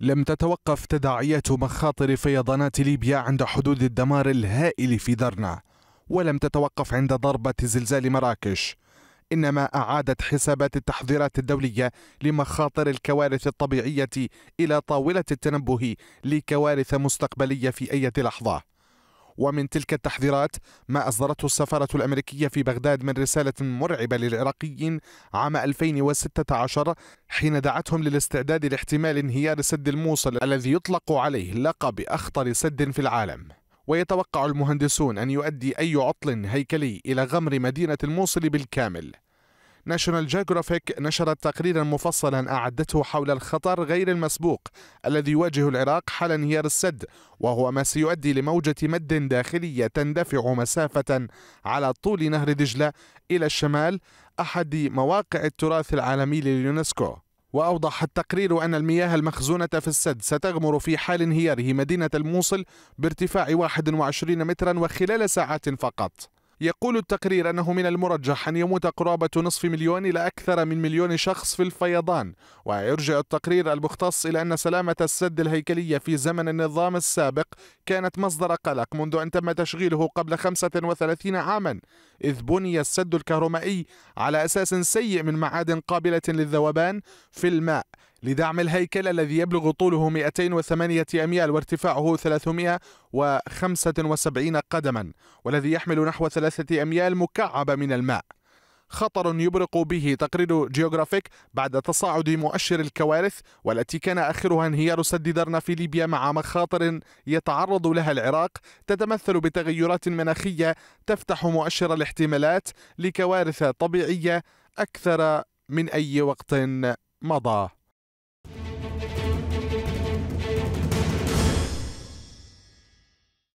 لم تتوقف تداعيات مخاطر فيضانات ليبيا عند حدود الدمار الهائل في درنا ولم تتوقف عند ضربة زلزال مراكش إنما أعادت حسابات التحذيرات الدولية لمخاطر الكوارث الطبيعية إلى طاولة التنبه لكوارث مستقبلية في أي لحظة ومن تلك التحذيرات ما أصدرته السفارة الأمريكية في بغداد من رسالة مرعبة للعراقيين عام 2016 حين دعتهم للاستعداد لاحتمال انهيار سد الموصل الذي يطلق عليه لقب أخطر سد في العالم ويتوقع المهندسون أن يؤدي أي عطل هيكلي إلى غمر مدينة الموصل بالكامل ناشونال جيوغرافيك نشرت تقريرا مفصلا أعدته حول الخطر غير المسبوق الذي يواجه العراق حال انهيار السد وهو ما سيؤدي لموجة مد داخلية تندفع مسافة على طول نهر دجلة إلى الشمال أحد مواقع التراث العالمي لليونسكو وأوضح التقرير أن المياه المخزونة في السد ستغمر في حال انهياره مدينة الموصل بارتفاع 21 مترا وخلال ساعات فقط يقول التقرير أنه من المرجح أن يموت قرابة نصف مليون إلى أكثر من مليون شخص في الفيضان ويرجع التقرير المختص إلى أن سلامة السد الهيكلية في زمن النظام السابق كانت مصدر قلق منذ أن تم تشغيله قبل 35 عاما إذ بني السد الكهرمائي على أساس سيء من معادن قابلة للذوبان في الماء لدعم الهيكل الذي يبلغ طوله 208 أميال وارتفاعه 375 قدما والذي يحمل نحو ثلاثة أميال مكعبة من الماء خطر يبرق به تقرير جيوغرافيك بعد تصاعد مؤشر الكوارث والتي كان آخرها انهيار سد درنا في ليبيا مع مخاطر يتعرض لها العراق تتمثل بتغيرات مناخية تفتح مؤشر الاحتمالات لكوارث طبيعية أكثر من أي وقت مضى